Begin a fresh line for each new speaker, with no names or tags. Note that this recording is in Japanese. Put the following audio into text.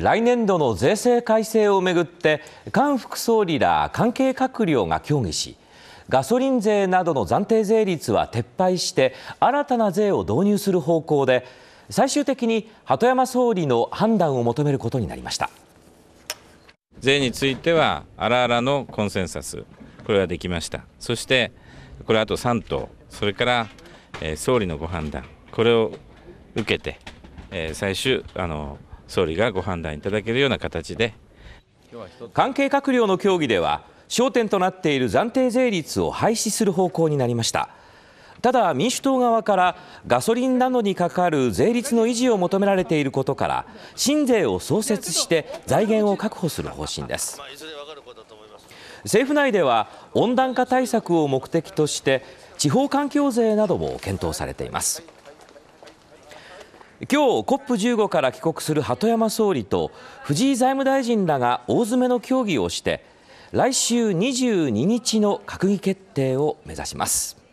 来年度の税制改正をめぐって菅副総理ら関係閣僚が協議しガソリン税などの暫定税率は撤廃して新たな税を導入する方向で最終的に鳩山総理の判断を求めることになりました
税については荒々のコンセンサスこれはできましたそしてこれあと3党それから、え総理のご判断これを受けて、え最終あの総理がご判断いただけるような形で関係閣僚の協議では
焦点となっている暫定税率を廃止する方向になりましたただ民主党側からガソリンなどにかかる税率の維持を求められていることから新税を創設して財源を確保する方針です政府内では温暖化対策を目的として地方環境税なども検討されています今日 COP15 から帰国する鳩山総理と藤井財務大臣らが大詰めの協議をして来週22日の閣議決定を目指します。